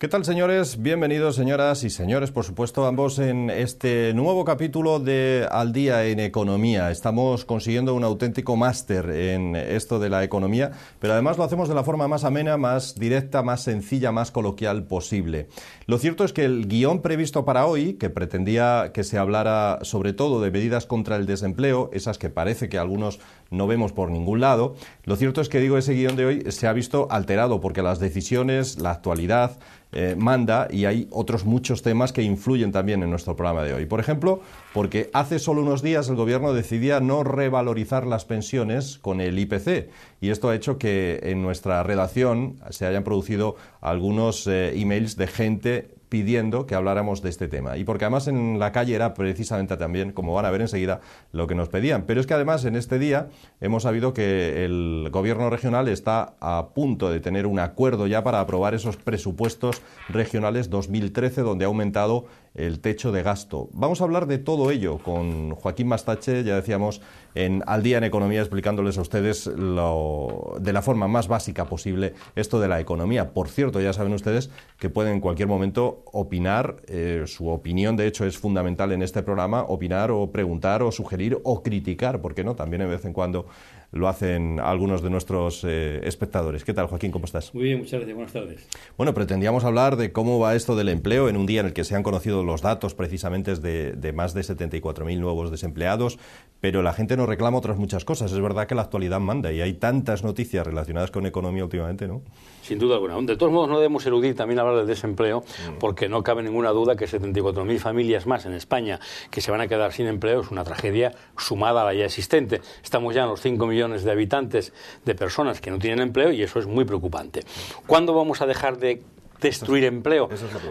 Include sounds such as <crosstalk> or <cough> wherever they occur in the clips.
¿Qué tal, señores? Bienvenidos, señoras y señores, por supuesto, ambos en este nuevo capítulo de Al día en Economía. Estamos consiguiendo un auténtico máster en esto de la economía, pero además lo hacemos de la forma más amena, más directa, más sencilla, más coloquial posible. Lo cierto es que el guión previsto para hoy, que pretendía que se hablara sobre todo de medidas contra el desempleo, esas que parece que algunos no vemos por ningún lado, lo cierto es que digo, ese guión de hoy se ha visto alterado porque las decisiones, la actualidad, eh, manda y hay otros muchos temas que influyen también en nuestro programa de hoy. Por ejemplo, porque hace solo unos días el gobierno decidía no revalorizar las pensiones con el IPC y esto ha hecho que en nuestra redacción se hayan producido algunos eh, emails de gente pidiendo que habláramos de este tema. Y porque además en la calle era precisamente también, como van a ver enseguida, lo que nos pedían. Pero es que además en este día hemos sabido que el gobierno regional está a punto de tener un acuerdo ya para aprobar esos presupuestos regionales 2013, donde ha aumentado el techo de gasto. Vamos a hablar de todo ello con Joaquín Mastache, ya decíamos, en Al día en Economía, explicándoles a ustedes lo, de la forma más básica posible esto de la economía. Por cierto, ya saben ustedes que pueden en cualquier momento opinar, eh, su opinión de hecho es fundamental en este programa, opinar o preguntar o sugerir o criticar, qué no? También de vez en cuando lo hacen algunos de nuestros eh, espectadores. ¿Qué tal, Joaquín? ¿Cómo estás? Muy bien, muchas gracias. Buenas tardes. Bueno, pretendíamos hablar de cómo va esto del empleo en un día en el que se han conocido los datos precisamente de, de más de 74.000 nuevos desempleados, pero la gente nos reclama otras muchas cosas. Es verdad que la actualidad manda y hay tantas noticias relacionadas con economía últimamente, ¿no? Sin duda alguna. De todos modos, no debemos eludir también hablar del desempleo, mm. porque no cabe ninguna duda que 74.000 familias más en España que se van a quedar sin empleo es una tragedia sumada a la ya existente. Estamos ya en los 5 de habitantes de personas que no tienen empleo y eso es muy preocupante. ¿Cuándo vamos a dejar de destruir empleo.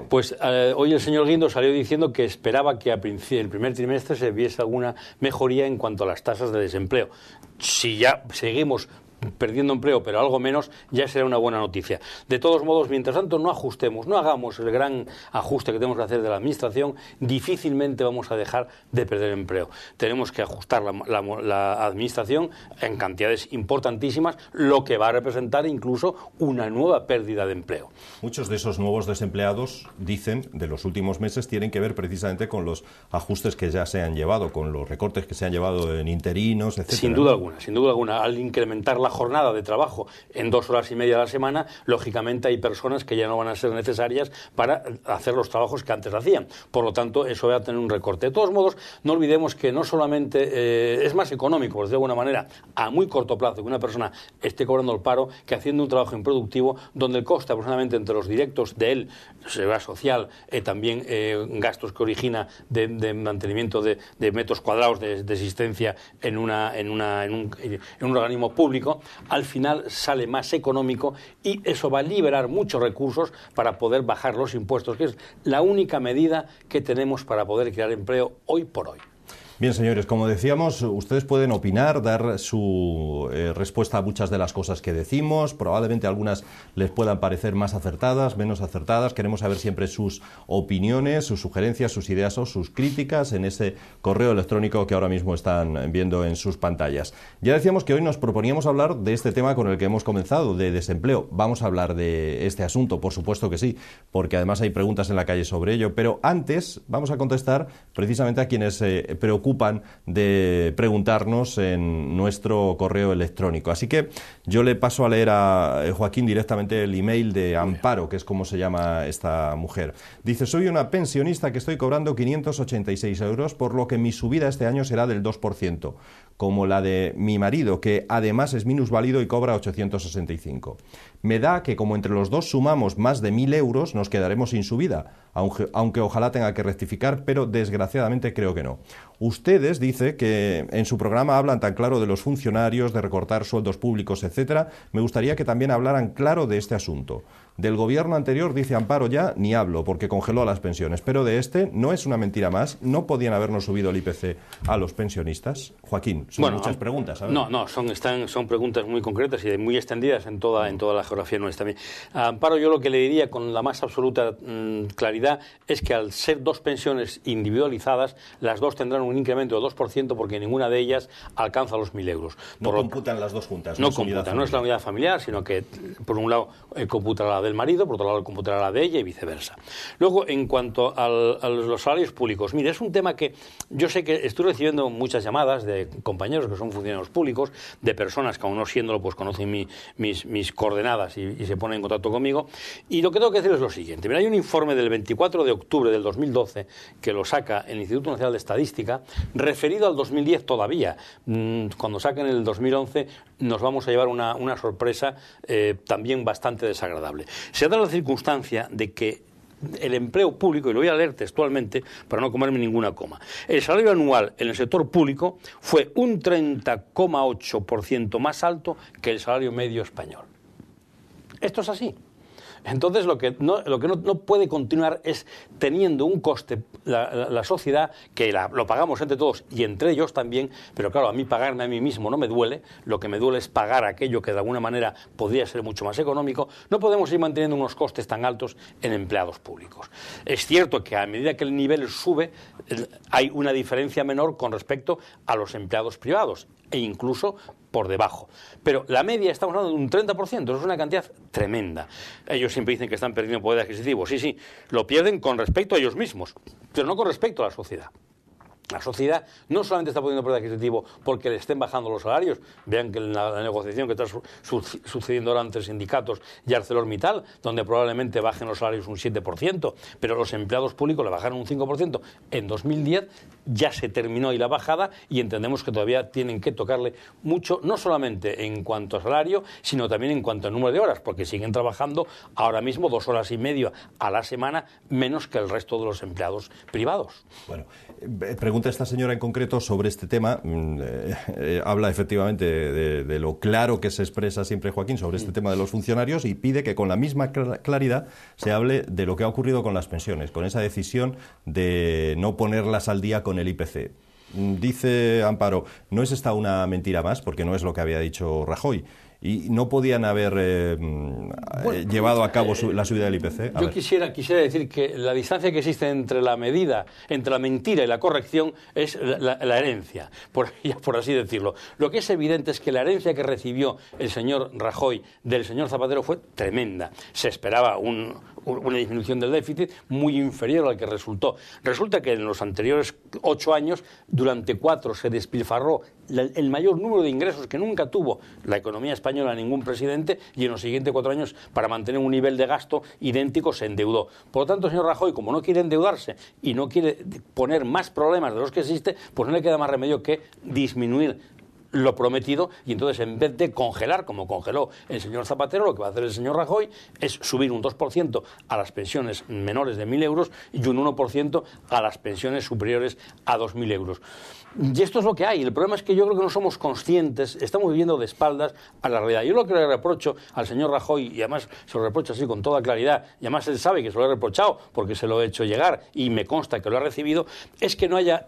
pues eh, hoy el señor Guindo salió diciendo que esperaba que el primer trimestre se viese alguna mejoría en cuanto a las tasas de desempleo. Si ya seguimos perdiendo empleo, pero algo menos, ya será una buena noticia. De todos modos, mientras tanto no ajustemos, no hagamos el gran ajuste que tenemos que hacer de la Administración, difícilmente vamos a dejar de perder empleo. Tenemos que ajustar la, Administración en cantidades importantísimas, lo que va a representar incluso una nueva pérdida de empleo. Muchos de esos nuevos desempleados, dicen, de los últimos meses, tienen que ver precisamente con los ajustes que ya se han llevado, con los recortes que se han llevado en interinos, etc. Sin duda alguna, sin duda alguna. Al incrementar la jornada de trabajo en dos horas y media a la semana, lógicamente hay personas que ya no van a ser necesarias para hacer los trabajos que antes hacían. Por lo tanto, eso va a tener un recorte. De todos modos, no olvidemos que no solamente eh, es más económico, por de alguna manera, a muy corto plazo que una persona esté cobrando el paro que haciendo un trabajo improductivo donde el coste aproximadamente entre los directos de él, seguridad social, eh, también eh, gastos que origina de, mantenimiento de, metros cuadrados de, existencia en, una, en, una, en un organismo público, al final sale más económico y eso va a liberar muchos recursos para poder bajar los impuestos, que es la única medida que tenemos para poder crear empleo hoy por hoy. Bien, señores, como decíamos, ustedes pueden opinar, dar su eh, respuesta a muchas de las cosas que decimos. Probablemente algunas les puedan parecer más acertadas, menos acertadas. Queremos saber siempre sus opiniones, sus sugerencias, sus ideas o sus críticas en ese correo electrónico que ahora mismo están viendo en sus pantallas. Ya decíamos que hoy nos proponíamos hablar de este tema con el que hemos comenzado, de desempleo. Vamos a hablar de este asunto, por supuesto que sí, porque además hay preguntas en la calle sobre ello. Pero antes vamos a contestar precisamente a quienes se eh, preocupan ocupan de preguntarnos en nuestro correo electrónico. Así que yo le paso a leer a eh, Joaquín directamente el email de Amparo, que es como se llama esta mujer. Dice, soy una pensionista que estoy cobrando 586 euros, por lo que mi subida este año será del 2% como la de mi marido, que además es minusválido y cobra 865. Me da que como entre los dos sumamos más de 1.000 euros, nos quedaremos sin subida, aunque, aunque ojalá tenga que rectificar, pero desgraciadamente creo que no. Ustedes, dice, que en su programa hablan tan claro de los funcionarios, de recortar sueldos públicos, etc. Me gustaría que también hablaran claro de este asunto. Del gobierno anterior, dice Amparo ya, ni hablo, porque congeló las pensiones. Pero de este, no es una mentira más, no podían habernos subido el IPC a los pensionistas. Joaquín, son muchas preguntas. No, no, son, preguntas muy concretas y muy extendidas en toda, en toda la geografía nuestra. Amparo, yo lo que le diría con la más absoluta mm, claridad es que al ser dos pensiones individualizadas, las dos tendrán un incremento de 2% porque ninguna de ellas alcanza los 1.000 euros. no computan las dos juntas. No, computan, no es la unidad familiar, sino que por un lado eh, computa la del marido, por otro lado computará la de ella y viceversa. Luego, en cuanto a los salarios públicos, mire, es un tema que yo sé que estoy recibiendo muchas llamadas de compañeros que son funcionarios públicos, de personas que aún no siéndolo, pues conocen mis, coordenadas y, se ponen en contacto conmigo. Y lo que tengo que decir es lo siguiente. Mira, hay un informe del 24 de octubre del 2012 que lo saca el Instituto Nacional de Estadística, referido al 2010 todavía. Mm, cuando saquen el 2011 nos vamos a llevar una, sorpresa eh, también bastante desagradable. Se da la circunstancia de que el empleo público, y lo voy a leer textualmente para no comerme ninguna coma, el salario anual en el sector público fue un 30,8% más alto que el salario medio español. Esto es así. Entonces lo que no, lo que no, puede continuar es teniendo un coste la, sociedad, que lo pagamos entre todos y entre ellos también, pero claro, a mí pagarme a mí mismo no me duele, lo que me duele es pagar aquello que de alguna manera podría ser mucho más económico, no podemos ir manteniendo unos costes tan altos en empleados públicos. Es cierto que a medida que el nivel sube, hay una diferencia menor con respecto a los empleados privados e incluso por debajo. Pero la media estamos hablando de un 30%, eso es una cantidad tremenda. Ellos siempre dicen que están perdiendo poder adquisitivo. Sí, sí, lo pierden con respecto a ellos mismos, pero no con respecto a la sociedad. La sociedad no solamente está perdiendo poder adquisitivo porque le estén bajando los salarios, vean que la, la negociación que está sucediendo ahora entre sindicatos y ArcelorMittal, donde probablemente bajen los salarios un 7%, pero los empleados públicos le bajaron un 5%. En 2010 ya se terminó ahí la bajada y entendemos que todavía tienen que tocarle mucho, no solamente en cuanto a salario, sino también en cuanto a número de horas, porque siguen trabajando ahora mismo dos horas y media a la semana menos que el resto de los empleados privados. Bueno, eh, pregunta esta señora en concreto sobre este tema. Mm, eh, eh, habla efectivamente de, lo claro que se expresa siempre Joaquín sobre este mm. tema de los funcionarios y pide que con la misma claridad se hable de lo que ha ocurrido con las pensiones, con esa decisión de no ponerlas al día con el IPC. Mm, dice Amparo, no es esta una mentira más, porque no es lo que había dicho Rajoy. ¿Y no podían haber eh, mm, eh, llevado a cabo eh, la subida del IPC? yo quisiera, quisiera decir que la distancia que existe entre la medida, entre la mentira y la corrección es la, herencia, <laughs> por así decirlo. Lo que es evidente es que la herencia que recibió el señor Rajoy del señor Zapatero fue tremenda. Se esperaba un, una disminución del déficit muy inferior al que resultó. Resulta que en los anteriores ocho años, durante cuatro se despilfarró el mayor número de ingresos que nunca tuvo la economía española ningún presidente y en los siguientes cuatro años, para mantener un nivel de gasto idéntico, se endeudó. Por lo tanto, señor Rajoy, como no quiere endeudarse y no quiere poner más problemas de los que existe, pues no le queda más remedio que disminuir lo prometido y entonces en vez de congelar, como congeló el señor Zapatero, lo que va a hacer el señor Rajoy es subir un 2% a las pensiones menores de 1.000 euros y un 1% a las pensiones superiores a 2.000 euros. Y esto es lo que hay. El problema es que yo creo que no somos conscientes, estamos viviendo de espaldas a la realidad. Yo lo que le reprocho al señor Rajoy, y además se lo reprocho así con toda claridad, y además él sabe que se lo he reprochado porque se lo he hecho llegar y me consta que lo ha recibido, es que no haya,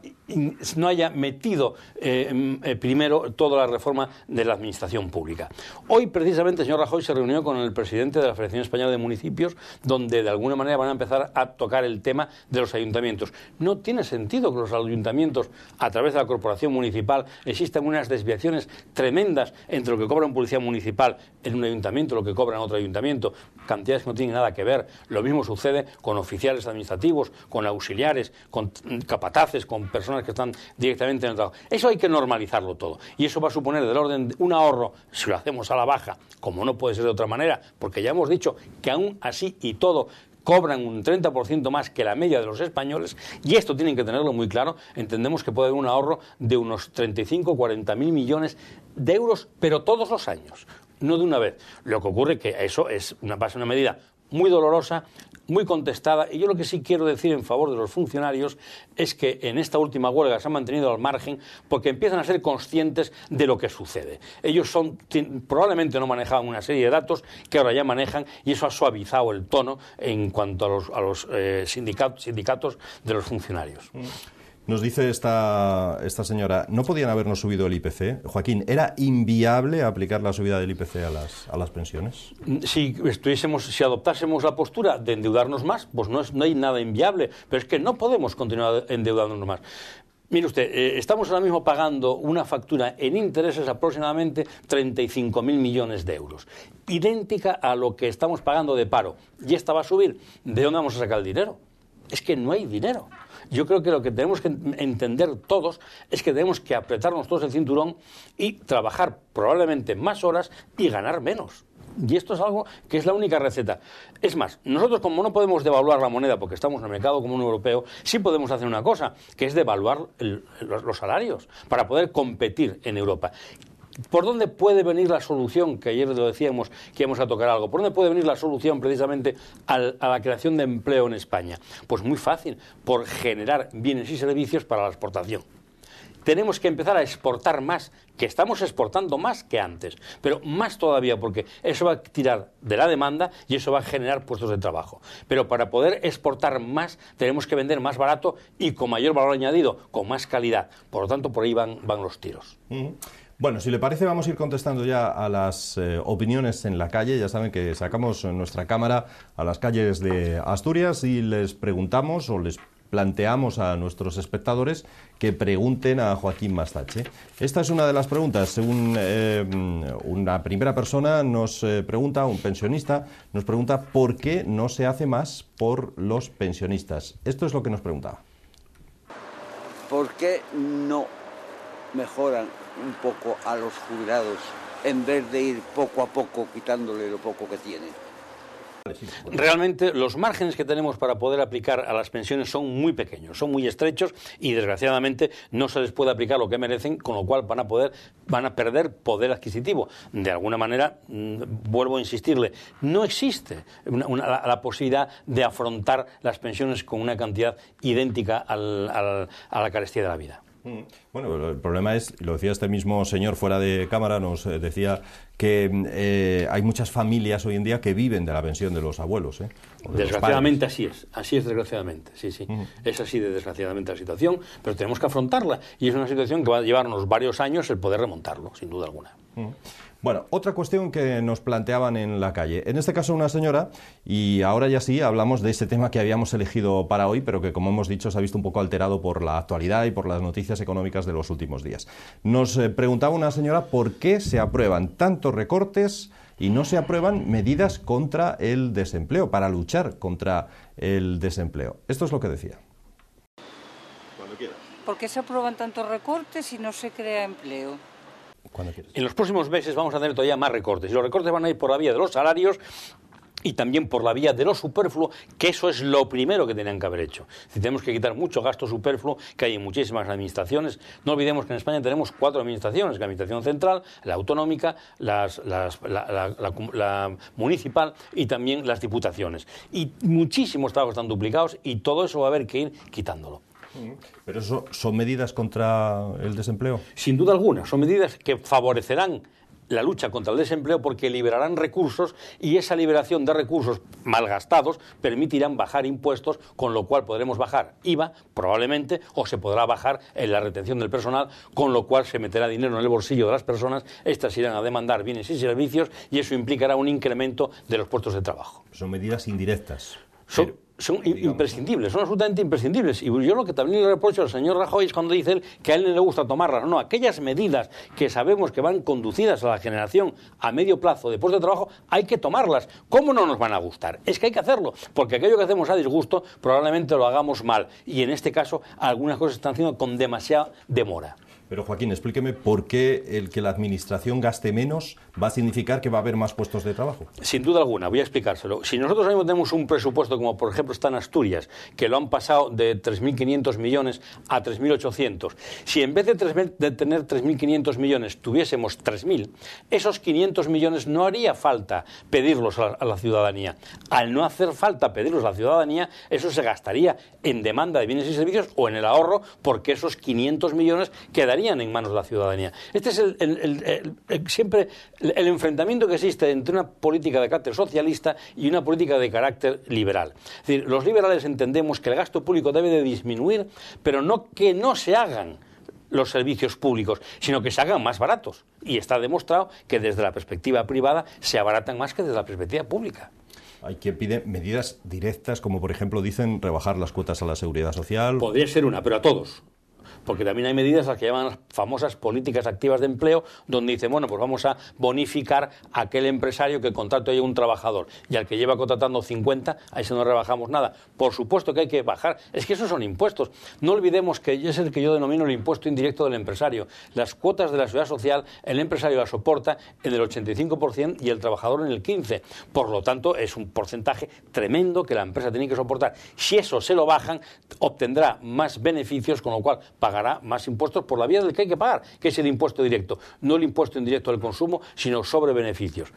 no haya metido eh, eh, primero toda la reforma de la administración pública. Hoy, precisamente, el señor Rajoy se reunió con el presidente de la Federación Española de Municipios, donde de alguna manera van a empezar a tocar el tema de los ayuntamientos. No tiene sentido que los ayuntamientos, a través de la corporación municipal, existan unas desviaciones tremendas entre lo que cobra un policía municipal en un ayuntamiento, y lo que cobra en otro ayuntamiento, cantidades que no tienen nada que ver. Lo mismo sucede con oficiales administrativos, con auxiliares, con mm, capataces, con personas que están directamente en el trabajo. Eso hay que normalizarlo todo y eso va a suponer del orden de un ahorro, si lo hacemos a la baja, como no puede ser de otra manera, porque ya hemos dicho que aún así y todo cobran un 30% más que la media de los españoles y esto tienen que tenerlo muy claro. Entendemos que puede haber un ahorro de unos 35 o 40 mil millones de euros, pero todos los años, no de una vez. Lo que ocurre es que eso es una, una medida muy dolorosa, muy contestada. Y yo lo que sí quiero decir en favor de los funcionarios es que en esta última huelga se han mantenido al margen porque empiezan a ser conscientes de lo que sucede. Ellos son, probablemente no manejaban una serie de datos que ahora ya manejan y eso ha suavizado el tono en cuanto a los, eh, sindicatos, de los funcionarios. Mm. Nos dice esta, esta señora, no podían habernos subido el IPC. Joaquín, ¿era inviable aplicar la subida del IPC a las, a las pensiones? Si, estuviésemos, si adoptásemos la postura de endeudarnos más, pues no, es, no hay nada inviable. Pero es que no podemos continuar endeudándonos más. Mire usted, eh, estamos ahora mismo pagando una factura en intereses aproximadamente 35.000 millones de euros, idéntica a lo que estamos pagando de paro. Y esta va a subir. ¿De dónde vamos a sacar el dinero? es que no hay dinero. Yo creo que lo que tenemos que entender todos es que tenemos que apretarnos todos el cinturón y trabajar probablemente más horas y ganar menos. Y esto es algo que es la única receta. Es más, nosotros como no podemos devaluar la moneda porque estamos en el mercado común europeo, sí podemos hacer una cosa, que es devaluar los salarios para poder competir en Europa. ¿Por dónde puede venir la solución? Que ayer lo decíamos que íbamos a tocar algo. ¿Por dónde puede venir la solución precisamente a la creación de empleo en España? Pues muy fácil, por generar bienes y servicios para la exportación tenemos que empezar a exportar más, que estamos exportando más que antes, pero más todavía porque eso va a tirar de la demanda y eso va a generar puestos de trabajo. Pero para poder exportar más tenemos que vender más barato y con mayor valor añadido, con más calidad. Por lo tanto, por ahí van, los tiros. Bueno, si le parece, vamos a ir contestando ya a las eh, opiniones en la calle. Ya saben que sacamos nuestra cámara a las calles de Asturias y les preguntamos o les planteamos a nuestros espectadores que pregunten a Joaquín Mastache. Esta es una de las preguntas. Según eh, una primera persona nos eh, pregunta, un pensionista, nos pregunta por qué no se hace más por los pensionistas. Esto es lo que nos preguntaba. ¿Por qué no mejoran un poco a los jubilados en vez de ir poco a poco quitándole lo poco que tiene Realmente los márgenes que tenemos para poder aplicar a las pensiones son muy pequeños, son muy estrechos y desgraciadamente no se les puede aplicar lo que merecen, con lo cual van a poder van a perder poder adquisitivo. De alguna manera mm, vuelvo a insistirle, no existe la, posibilidad de afrontar las pensiones con una cantidad idéntica a la carestía de la vida. Mm. Bueno, el problema es, lo decía este mismo señor fuera de cámara, nos eh, decía que eh, hay muchas familias hoy en día que viven de la pensión de los abuelos. ¿eh? desgraciadamente así es, así es desgraciadamente, sí, sí. Mm. Es así de desgraciadamente la situación, pero tenemos que afrontarla y es una situación que va a llevarnos varios años el poder remontarlo, sin duda alguna. Bueno, otra cuestión que nos planteaban en la calle. En este caso, una señora, y ahora ya sí hablamos de este tema que habíamos elegido para hoy, pero que, como hemos dicho, se ha visto un poco alterado por la actualidad y por las noticias económicas de los últimos días. Nos eh, preguntaba una señora por qué se aprueban tantos recortes y no se aprueban medidas contra el desempleo, para luchar contra el desempleo. Esto es lo que decía. ¿Por qué se aprueban tantos recortes y no se crea empleo? En los próximos meses vamos a tener todavía más recortes. Y los recortes van a ir por la vía de los salarios y también por la vía de lo superfluo, que eso es lo primero que tenían que haber hecho. Si tenemos que quitar mucho gasto superfluo que hay en muchísimas administraciones. No olvidemos que en España tenemos cuatro administraciones, la administración central, la autonómica, la, la, municipal y también las diputaciones. Y muchísimos trabajos están duplicados y todo eso va a haber que ir quitándolo. ¿Pero eso son medidas contra el desempleo? Sin duda alguna, son medidas que favorecerán la lucha contra el desempleo porque liberarán recursos y esa liberación de recursos malgastados permitirán bajar impuestos, con lo cual podremos bajar IVA probablemente o se podrá bajar en la retención del personal, con lo cual se meterá dinero en el bolsillo de las personas, estas irán a demandar bienes y servicios y eso implicará un incremento de los puestos de trabajo. Son medidas indirectas. Son, son imprescindibles, son absolutamente imprescindibles. Y yo lo que también le reprocho al señor Rajoy es cuando dice que a él le gusta tomarlas. No, aquellas medidas que sabemos que van conducidas a la generación a medio plazo de puestos de trabajo, hay que tomarlas. ¿Cómo no nos van a gustar? Es que hay que hacerlo, porque aquello que hacemos a disgusto probablemente lo hagamos mal. Y en este caso, algunas cosas están haciendo con demasiada demora. Pero Joaquín, explíqueme por qué el que la Administración gaste menos va a significar que va a haber más puestos de trabajo. Sin duda alguna, voy a explicárselo. Si nosotros ahora tenemos un presupuesto como por ejemplo está en Asturias, que lo han pasado de 3.500 millones a 3.800, si en vez de, tener 3.500 millones tuviésemos 3.000, esos 500 millones no haría falta pedirlos a la, a la ciudadanía. Al no hacer falta pedirlos a la ciudadanía, eso se gastaría en demanda de bienes y servicios o en el ahorro, porque esos 500 millones quedarían en manos de la ciudadanía. Este es siempre el enfrentamiento que existe entre una política de carácter socialista y una política de carácter liberal. Es decir, los liberales entendemos que el gasto público debe de disminuir, pero no que no se hagan los servicios públicos, sino que se hagan más baratos. Y está demostrado que desde la perspectiva privada se abaratan más que desde la perspectiva pública. Hay quien pide medidas directas, como por ejemplo dicen rebajar las cuotas a la seguridad social. Podría ser una, pero a todos porque también hay medidas las que llaman las famosas políticas activas de empleo, donde dicen, bueno, pues vamos a bonificar a aquel empresario que contrato a un trabajador y al que lleva contratando 50, ahí se no rebajamos nada. Por supuesto que hay que bajar, es que esos son impuestos. No olvidemos que es el que yo denomino el impuesto indirecto del empresario. Las cuotas de la seguridad social, el empresario las soporta en el 85% y el trabajador en el 15%. Por lo tanto, es un porcentaje tremendo que la empresa tiene que soportar. Si eso se lo bajan, obtendrá más beneficios, con lo cual pagará más impuestos por la vía del que hay que pagar, que es el impuesto directo. No el impuesto indirecto al consumo, sino sobre beneficios.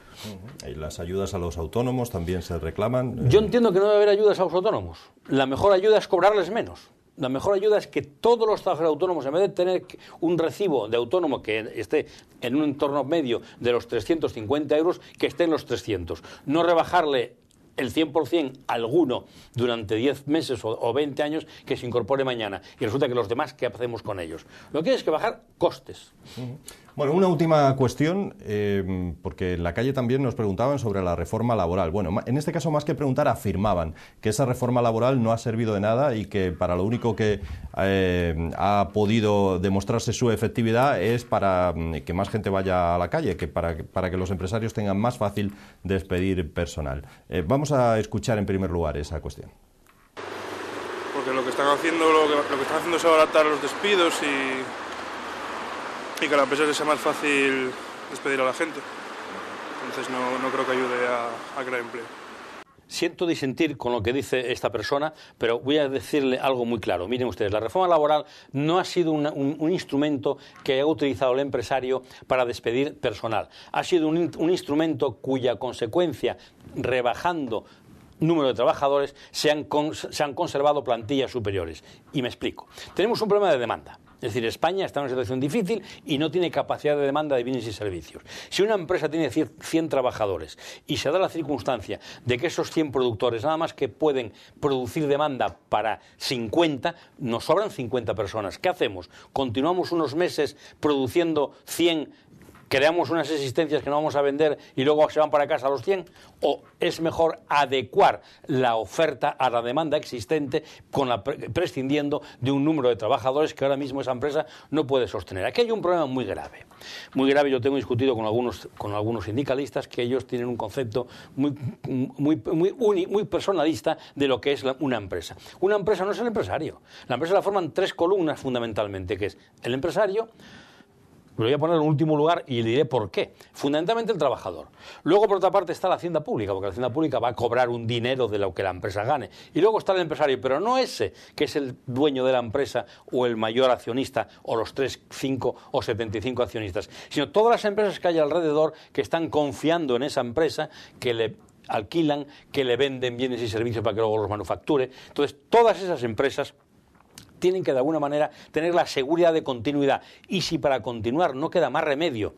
¿Y las ayudas a los autónomos también se reclaman? Yo entiendo que no debe haber ayudas a los autónomos. La mejor ayuda es cobrarles menos. La mejor ayuda es que todos los trabajadores autónomos, en vez de tener un recibo de autónomo que esté en un entorno medio de los 350 euros, que esté en los 300. No rebajarle el 100% alguno durante 10 meses o, 20 años que se incorpore mañana. Y resulta que los demás, ¿qué hacemos con ellos? Lo que hay es que bajar costes. Bueno, una última cuestión, eh, porque en la calle también nos preguntaban sobre la reforma laboral. Bueno, en este caso más que preguntar, afirmaban que esa reforma laboral no ha servido de nada y que para lo único que eh, ha podido demostrarse su efectividad es para mm, que más gente vaya a la calle, que para, que los empresarios tengan más fácil despedir personal. Eh, vamos a escuchar en primer lugar esa cuestión. Porque lo que están haciendo, que, lo que están haciendo es abaratar los despidos y que a la empresa le sea más fácil despedir a la gente. Entonces no, no creo que ayude a, crear empleo. Siento disentir con lo que dice esta persona, pero voy a decirle algo muy claro. Miren ustedes, la reforma laboral no ha sido un, instrumento que haya utilizado el empresario para despedir personal. Ha sido un, instrumento cuya consecuencia, rebajando número de trabajadores, se han, se han conservado plantillas superiores. Y me explico. Tenemos un problema de demanda. Es decir, España está en una situación difícil y no tiene capacidad de demanda de bienes y servicios. Si una empresa tiene 100 trabajadores y se da la circunstancia de que esos 100 productores nada más que pueden producir demanda para 50, nos sobran 50 personas. ¿Qué hacemos? ¿Continuamos unos meses produciendo 100 creamos unas existencias que no vamos a vender y luego se van para casa a los 100? ¿O es mejor adecuar la oferta a la demanda existente con prescindiendo de un número de trabajadores que ahora mismo esa empresa no puede sostener? Aquí hay un problema muy grave. Muy grave, yo tengo discutido con algunos, con algunos sindicalistas que ellos tienen un concepto muy, personalista de lo que es una empresa. Una empresa no es el empresario. La empresa la forman tres columnas fundamentalmente, que es el empresario, lo voy a poner en último lugar y le diré por qué. Fundamentalmente el trabajador. Luego, por otra parte, está la hacienda pública, porque la hacienda pública va a cobrar un dinero de lo que la empresa gane. Y luego está el empresario, pero no ese que es el dueño de la empresa o el mayor accionista o los 3, 5 o 75 accionistas, sino todas las empresas que hay alrededor que están confiando en esa empresa, que le alquilan, que le venden bienes y servicios para que luego los manufacture. Entonces, todas esas empresas tienen que de alguna manera tener la seguridad de continuidad. Y si para continuar no queda más remedio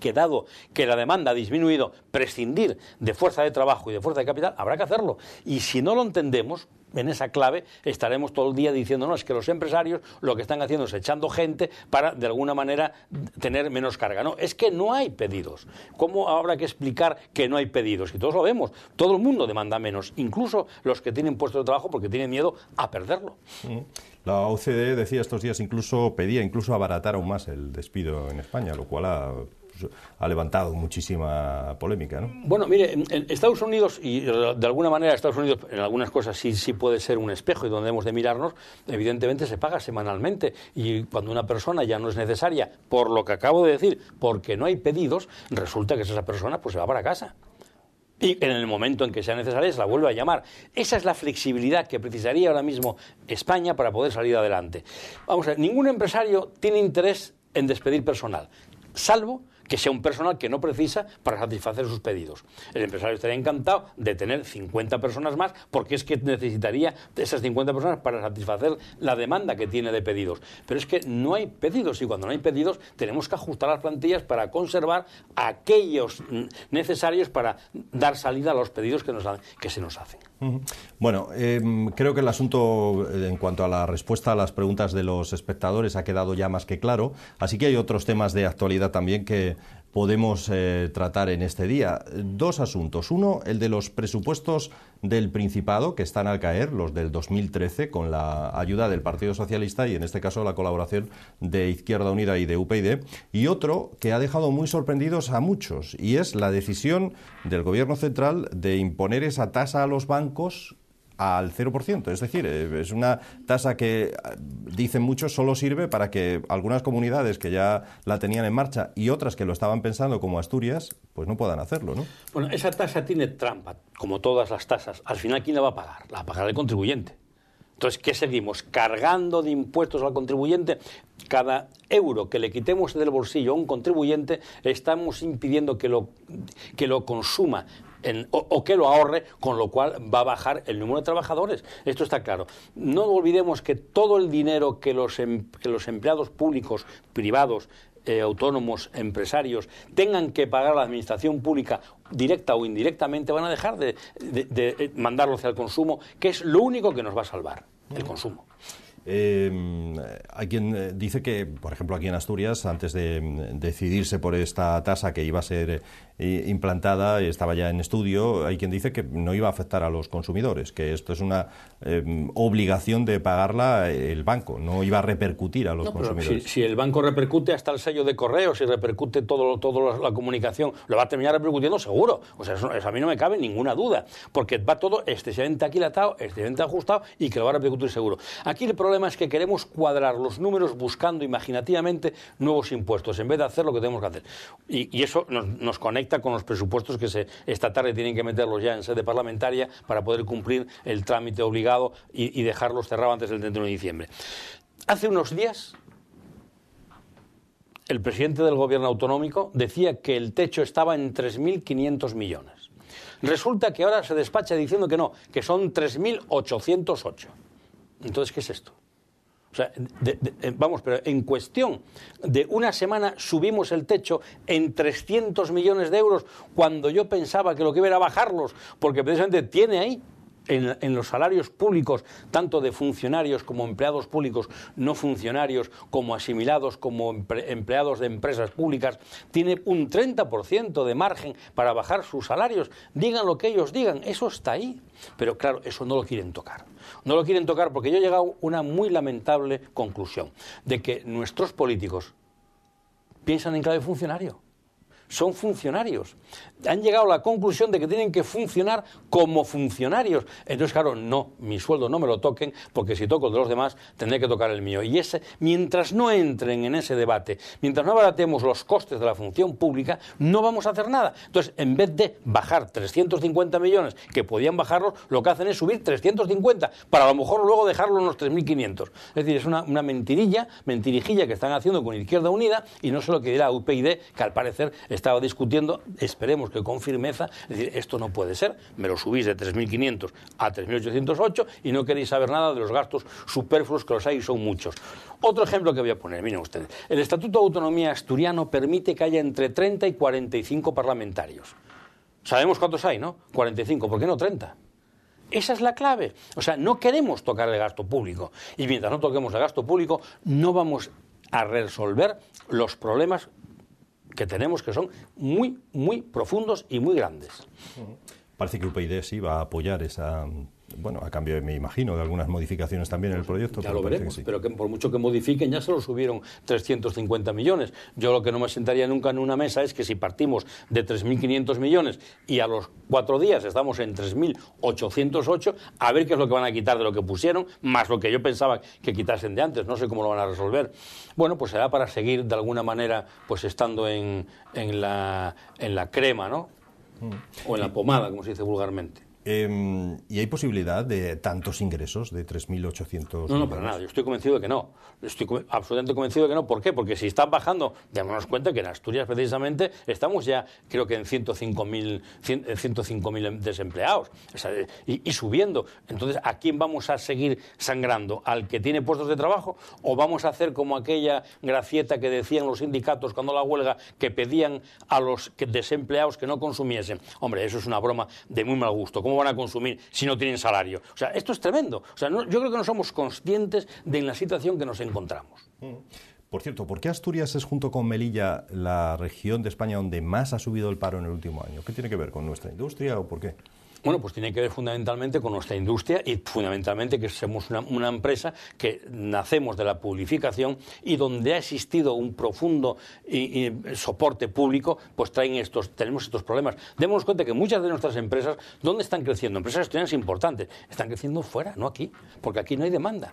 que dado que la demanda ha disminuido, prescindir de fuerza de trabajo y de fuerza de capital, habrá que hacerlo. Y si no lo entendemos, en esa clave estaremos todo el día diciéndonos que los empresarios lo que están haciendo es echando gente para de alguna manera tener menos carga. No, es que no hay pedidos. ¿Cómo habrá que explicar que no hay pedidos? Y todos lo vemos, todo el mundo demanda menos, incluso los que tienen puestos de trabajo porque tienen miedo a perderlo. Mm. La OCDE decía estos días incluso pedía incluso abaratar aún más el despido en España, lo cual ha pues, ha levantado muchísima polémica. ¿no? Bueno, mire, en Estados Unidos, y eh, de alguna manera Estados Unidos en algunas cosas sí, sí puede ser un espejo y donde hemos de mirarnos, evidentemente se paga semanalmente. Y cuando una persona ya no es necesaria, por lo que acabo de decir, porque no hay pedidos, resulta que esa persona pues se va para casa y en el momento en que sea necesaria se la vuelve a llamar. Esa es la flexibilidad que precisaría ahora mismo España para poder salir adelante. Vamos a ver, ningún empresario tiene interés en despedir personal, salvo que sea un personal que no precisa para satisfacer sus pedidos. El empresario estaría encantado de tener 50 personas más porque es que necesitaría esas 50 personas para satisfacer la demanda que tiene de pedidos. Pero es que no hay pedidos y cuando no hay pedidos tenemos que ajustar las plantillas para conservar aquellos necesarios para dar salida a los pedidos que, nos, que se nos hacen. Bueno, em, creo que el asunto eh, en cuanto a la respuesta a las preguntas de los espectadores ha quedado ya más que claro, así que hay otros temas de actualidad también que, podemos eh, tratar en este día. Dos asuntos. Uno, el de los presupuestos del Principado, que están al caer, los del 2013, con la ayuda del Partido Socialista y, en este caso, la colaboración de Izquierda Unida y de UPyD. E. Y otro, que ha dejado muy sorprendidos a muchos, y es la decisión del Gobierno Central de imponer esa tasa a los bancos al 0%. Es decir, eh, es una tasa que, ah, dicen muchos, solo sirve para que algunas comunidades que ya la tenían en marcha y otras que lo estaban pensando, como Asturias, pues no puedan hacerlo. ¿no? Bueno, esa tasa tiene trampa, como todas las tasas. Al final, ¿quién la va a pagar? La va a pagar el contribuyente. Entonces, ¿qué seguimos? Cargando de impuestos al contribuyente. Cada euro que le quitemos del bolsillo a un contribuyente, estamos impidiendo que lo, que lo consuma o, que lo ahorre, con lo cual va a bajar el número de trabajadores. Esto está claro. No olvidemos que todo el dinero que los, em, empleados públicos, privados, eh, autónomos, empresarios, tengan que pagar a la administración pública directa o indirectamente, van a dejar de eh, mandarlo hacia el consumo, que es lo único que nos va a salvar, el consumo. Em, hay quien eh, dice que, por ejemplo, aquí en Asturias, antes de mm, decidirse por esta tasa que iba a ser eh, implantada, estaba ya en estudio, hay quien dice que no iba a afectar a los consumidores, que esto es una em, obligación de pagarla eh, el banco, no iba a repercutir a los no, consumidores. Si, el banco repercute hasta el sello de correo, si repercute toda todo la comunicación, lo va a terminar repercutiendo seguro. O sea, a mí no me cabe ninguna duda, porque va todo excesivamente aquilatado, excesivamente ajustado y que lo va a repercutir seguro. Aquí el problema problema es que queremos cuadrar los números buscando imaginativamente nuevos impuestos, en vez de hacer lo que tenemos que hacer. Y, eso nos, conecta con los presupuestos que esta tarde tienen que meterlos ya en sede parlamentaria para poder cumplir el trámite obligado y, y dejarlos cerrados antes del 31 de diciembre. Hace unos días, el presidente del gobierno autonómico decía que el techo estaba en 3.500 millones. Resulta que ahora se despacha diciendo que no, que son 3.808. Entonces, ¿qué es esto? O sea, eh, vamos, pero en cuestión de una semana subimos el techo en 300 millones de euros cuando yo pensaba que lo que iba era bajarlos, porque precisamente tiene ahí en, los salarios públicos, tanto de funcionarios como empleados públicos, no funcionarios, como asimilados, como empleados de empresas públicas, tiene un 30% de margen para bajar sus salarios. Digan lo que ellos digan, eso está ahí. Pero claro, eso no lo quieren tocar. No lo quieren tocar porque yo he llegado a una muy lamentable conclusión, de que nuestros políticos piensan en clave funcionario son funcionarios. Han llegado a la conclusión de que tienen que funcionar como funcionarios. Entonces, claro, no, mi sueldo no me lo toquen, porque si toco el de los demás, tendré que tocar el mío. Y ese, mientras no entren en ese debate, mientras no abaratemos los costes de la función pública, no vamos a hacer nada. Entonces, en vez de bajar 350 millones, que podían bajarlos, lo que hacen es subir 350, para a lo mejor luego dejarlo en los 3.500. Es decir, es una, mentirilla, mentirijilla que están haciendo con Izquierda Unida, y no sé lo que dirá UPyD, que al parecer estaba discutiendo, esperemos que con firmeza, decir, esto no puede ser, me lo subís de 3.500 a 3.808 y no queréis saber nada de los gastos superfluos que los hay y son muchos. Otro ejemplo que voy a poner, miren ustedes, el Estatuto de Autonomía Asturiano permite que haya entre 30 y 45 parlamentarios. Sabemos cuántos hay, ¿no? 45, ¿por qué no 30? Esa es la clave. O sea, no queremos tocar el gasto público. Y mientras no toquemos el gasto público, no vamos a resolver los problemas que tenemos que son muy, muy profundos y muy grandes. Parece que el sí va a apoyar esa bueno, a cambio, me imagino, de algunas modificaciones también en el pues, proyecto. Ya lo veremos, pero que por mucho que modifiquen ya se lo subieron 350 millones. Yo lo que no me sentaría nunca en una mesa es que si partimos de 3.500 millones y a los cuatro días estamos en 3.808, a ver qué es lo que van a quitar de lo que pusieron, más lo que yo pensaba que quitasen de antes. No sé cómo lo van a resolver. Bueno, pues será para seguir de alguna manera pues estando en, en, la, en la crema, ¿no? Mm. O en la pomada, como se dice vulgarmente. Em, ¿Y hay posibilidad de tantos ingresos de 3.800? No, no, para nada. Yo estoy convencido de que no. Estoy absolutamente convencido de que no. ¿Por qué? Porque si están bajando, démonos cuenta que en Asturias precisamente estamos ya, creo que en 105.000 105 desempleados o sea, y, y, subiendo. Entonces, ¿a quién vamos a seguir sangrando? ¿Al que tiene puestos de trabajo? ¿O vamos a hacer como aquella gracieta que decían los sindicatos cuando la huelga que pedían a los desempleados que no consumiesen? Hombre, eso es una broma de muy mal gusto van a consumir si no tienen salario. O sea, esto es tremendo. O sea, yo creo que no somos conscientes de la situación que nos encontramos. Mm. Por cierto, ¿por qué Asturias es junto con Melilla la región de España donde más ha subido el paro en el último año? ¿Qué tiene que ver con nuestra industria o por qué? Bueno, pues tiene que ver fundamentalmente con nuestra industria y fundamentalmente que somos una, empresa que nacemos de la publicación y donde ha existido un profundo soporte público, pues traen estos, tenemos estos problemas. Démonos cuenta que muchas de nuestras empresas, ¿dónde están creciendo? Empresas estudiantes importantes, están creciendo fuera, no aquí, porque aquí no hay demanda.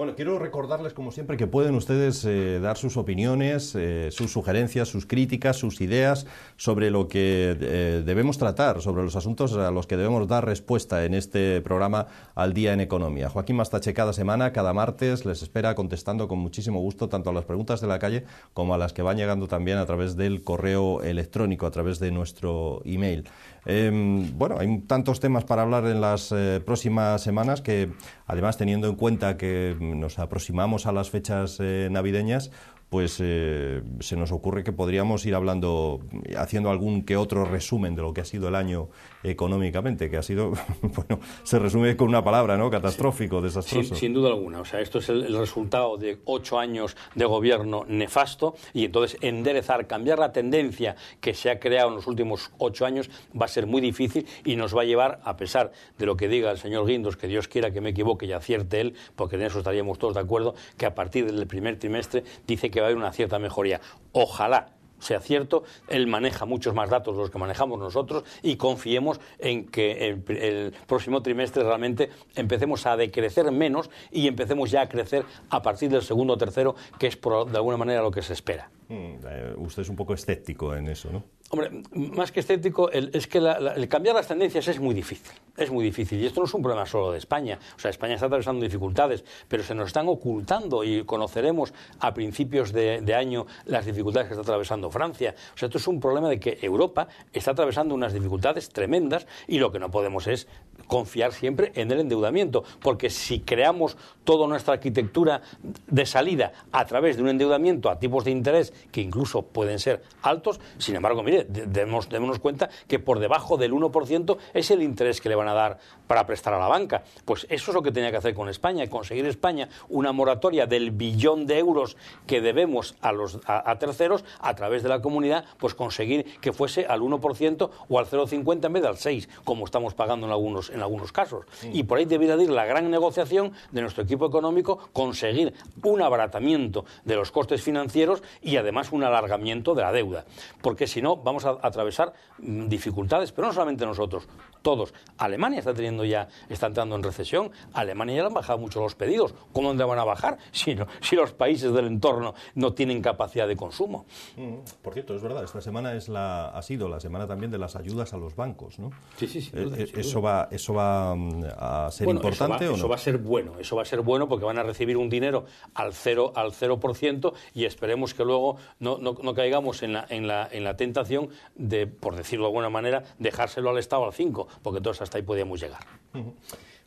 Bueno, quiero recordarles, como siempre, que pueden ustedes eh, dar sus opiniones, eh, sus sugerencias, sus críticas, sus ideas sobre lo que eh, debemos tratar, sobre los asuntos a los que debemos dar respuesta en este programa Al Día en Economía. Joaquín Mastache cada semana, cada martes, les espera contestando con muchísimo gusto tanto a las preguntas de la calle como a las que van llegando también a través del correo electrónico, a través de nuestro email. Em, bueno, hay tantos temas para hablar en las eh, próximas semanas que, además, teniendo en cuenta que nos aproximamos a las fechas eh, navideñas, pues eh, se nos ocurre que podríamos ir hablando, haciendo algún que otro resumen de lo que ha sido el año económicamente, que ha sido, <laughs> bueno, se resume con una palabra, ¿no? Catastrófico, desastroso. Sin, sin, duda alguna, o sea, esto es el, el, resultado de ocho años de gobierno nefasto y entonces enderezar, cambiar la tendencia que se ha creado en los últimos ocho años va a ser muy difícil y nos va a llevar, a pesar de lo que diga el señor Guindos, que Dios quiera que me equivoque y acierte él, porque en eso estaríamos todos de acuerdo, que a partir del primer trimestre dice que va a haber una cierta mejoría. Ojalá sea cierto, él maneja muchos más datos de los que manejamos nosotros y confiemos en que el, próximo trimestre realmente empecemos a decrecer menos y empecemos ya a crecer a partir del segundo o tercero, que es de alguna manera lo que se espera. Mm, eh, usted es un poco escéptico en eso, ¿no? Hombre, más que estético, es que el cambiar las tendencias es muy difícil. Es muy difícil. Y esto no es un problema solo de España. O sea, España está atravesando dificultades, pero se nos están ocultando y conoceremos a principios de, de año las dificultades que está atravesando Francia. O sea, esto es un problema de que Europa está atravesando unas dificultades tremendas y lo que no podemos es confiar siempre en el endeudamiento, porque si creamos toda nuestra arquitectura de salida a través de un endeudamiento a tipos de interés que incluso pueden ser altos, sin embargo, mire, démonos cuenta que por debajo del 1% es el interés que le van a dar para prestar a la banca. Pues eso es lo que tenía que hacer con España, conseguir España una moratoria del billón de euros que debemos a, los, a, terceros a través de la comunidad, pues conseguir que fuese al 1% o al 0,50 en vez del 6, como estamos pagando en algunos algunos casos. Y por ahí debiera de ir la gran negociación de nuestro equipo económico, conseguir un abaratamiento de los costes financieros y además un alargamiento de la deuda. Porque si no, vamos a atravesar mm, dificultades, pero no solamente nosotros, todos. Alemania está teniendo ya, está entrando en recesión, Alemania ya le han bajado mucho los pedidos. ¿Cómo dónde van a bajar <laughs> si, si los países del entorno no tienen capacidad de consumo? Mm, por cierto, es verdad, esta semana es la, ha sido la semana también de las ayudas a los bancos, eh, eh, eso, va, eso ¿Eso va mm, a ser importante o no? Eso va a ser bueno, eso va a ser bueno porque van a recibir un dinero al 0%, al 0% y esperemos que luego no, caigamos en la, tentación de, por decirlo de alguna manera, dejárselo al Estado al 5%, porque todos hasta ahí podíamos llegar.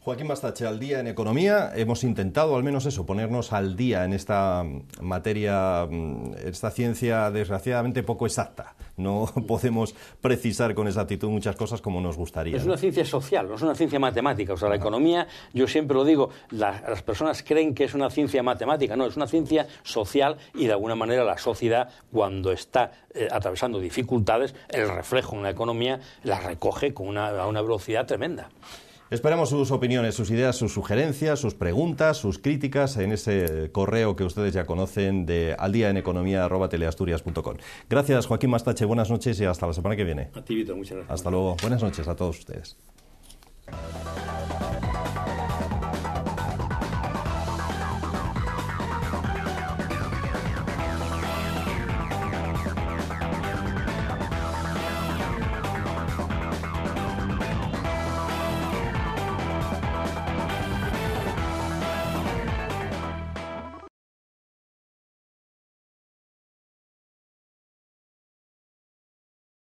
Joaquín Bastache, al día en economía, hemos intentado al menos eso, ponernos al día en esta mm, materia, mm, esta ciencia desgraciadamente poco exacta. No <laughs> podemos precisar con exactitud muchas cosas como nos gustaría. Es una ciencia social, no es una ciencia matemática. O sea, la economía, yo siempre lo digo, las personas creen que es una ciencia matemática, no, es una ciencia social y de alguna manera la sociedad cuando está eh, atravesando dificultades, el reflejo en la economía la recoge con a una velocidad tremenda. Esperamos sus opiniones, sus ideas, sus sugerencias, sus preguntas, sus críticas en ese correo que ustedes ya conocen de aldiaeneconomia@teleasturias.com. Gracias, Joaquín Mastache. Buenas noches y hasta la semana que viene. A muchas gracias. Hasta luego. Buenas noches a todos ustedes.